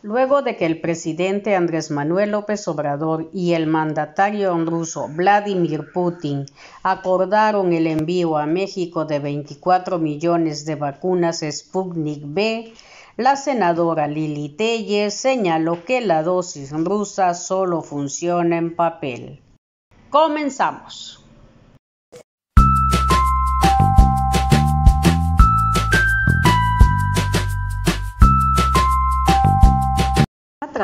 Luego de que el presidente Andrés Manuel López Obrador y el mandatario ruso Vladimir Putin acordaron el envío a México de 24 millones de vacunas Sputnik B, la senadora Lili Telles señaló que la dosis rusa solo funciona en papel. Comenzamos.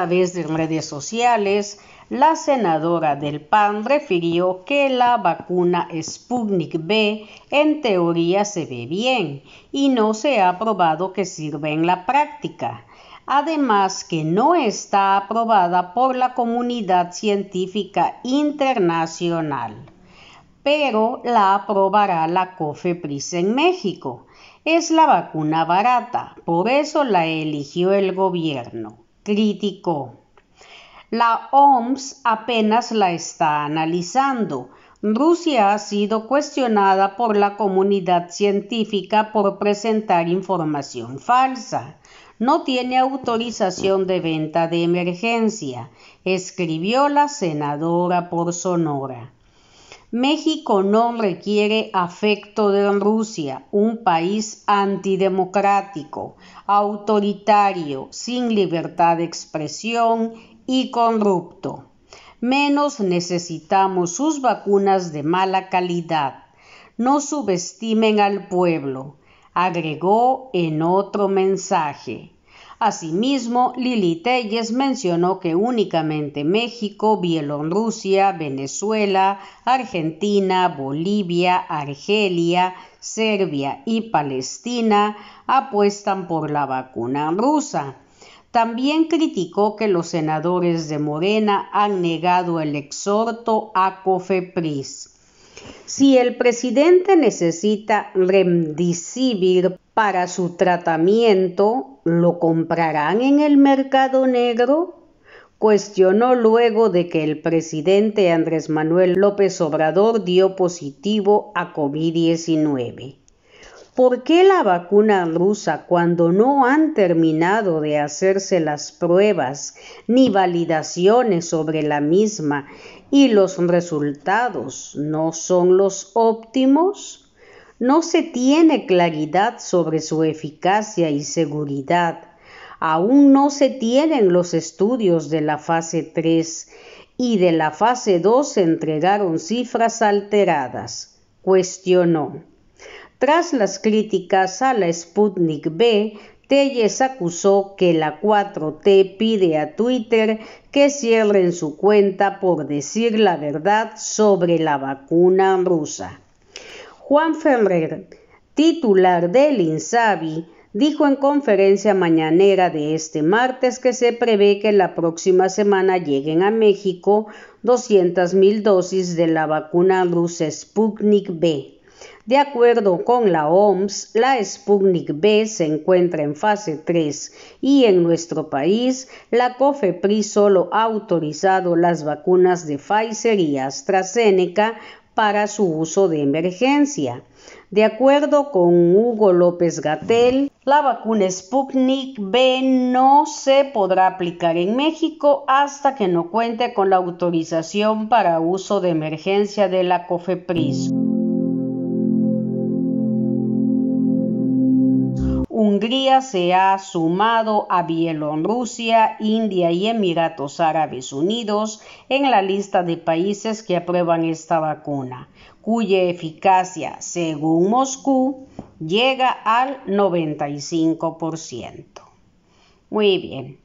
través de redes sociales, la senadora del PAN refirió que la vacuna Sputnik B en teoría se ve bien y no se ha probado que sirva en la práctica. Además que no está aprobada por la comunidad científica internacional, pero la aprobará la COFEPRIS en México. Es la vacuna barata, por eso la eligió el gobierno. Crítico. La OMS apenas la está analizando. Rusia ha sido cuestionada por la comunidad científica por presentar información falsa. No tiene autorización de venta de emergencia, escribió la senadora por Sonora. México no requiere afecto de Rusia, un país antidemocrático, autoritario, sin libertad de expresión y corrupto. Menos necesitamos sus vacunas de mala calidad. No subestimen al pueblo, agregó en otro mensaje. Asimismo, Lili Telles mencionó que únicamente México, Bielorrusia, Venezuela, Argentina, Bolivia, Argelia, Serbia y Palestina apuestan por la vacuna rusa. También criticó que los senadores de Morena han negado el exhorto a COFEPRIS. Si el presidente necesita remdesivir para su tratamiento, ¿lo comprarán en el mercado negro? cuestionó luego de que el presidente Andrés Manuel López Obrador dio positivo a COVID-19. ¿Por qué la vacuna rusa, cuando no han terminado de hacerse las pruebas ni validaciones sobre la misma y los resultados no son los óptimos? no se tiene claridad sobre su eficacia y seguridad. Aún no se tienen los estudios de la fase 3 y de la fase 2 se entregaron cifras alteradas. Cuestionó. Tras las críticas a la Sputnik B, Telles acusó que la 4T pide a Twitter que cierren su cuenta por decir la verdad sobre la vacuna rusa. Juan Ferrer, titular del INSABI, dijo en conferencia mañanera de este martes que se prevé que la próxima semana lleguen a México 200.000 dosis de la vacuna rusa Sputnik B. De acuerdo con la OMS, la Sputnik B se encuentra en fase 3 y en nuestro país la COFEPRI solo ha autorizado las vacunas de Pfizer y AstraZeneca para su uso de emergencia. De acuerdo con Hugo López Gatel, la vacuna Sputnik B no se podrá aplicar en México hasta que no cuente con la autorización para uso de emergencia de la COFEPRIS. se ha sumado a Bielorrusia, India y Emiratos Árabes Unidos en la lista de países que aprueban esta vacuna, cuya eficacia, según Moscú, llega al 95%. Muy bien,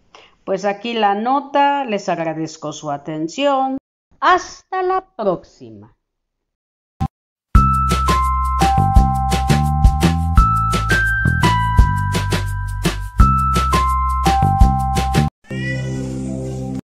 pues aquí la nota, les agradezco su atención. Hasta la próxima.